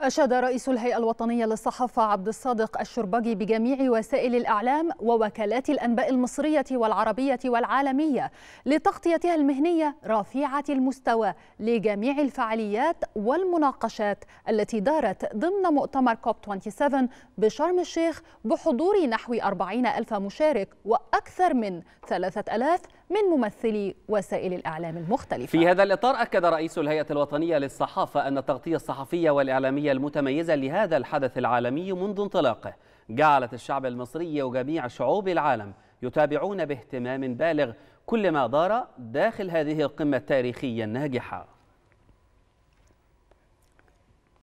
أشاد رئيس الهيئة الوطنية للصحافة عبد الصادق الشربجي بجميع وسائل الإعلام ووكالات الأنباء المصرية والعربية والعالمية لتغطيتها المهنية رفيعة المستوى لجميع الفعاليات والمناقشات التي دارت ضمن مؤتمر كوب 27 بشرم الشيخ بحضور نحو 40 ألف مشارك وأكثر من 3000 من ممثلي وسائل الإعلام المختلفة في هذا الإطار أكد رئيس الهيئة الوطنية للصحافة أن التغطية الصحفية والإعلامية المتميزة لهذا الحدث العالمي منذ انطلاقه جعلت الشعب المصري وجميع شعوب العالم يتابعون باهتمام بالغ كل ما دار داخل هذه القمة التاريخية الناجحة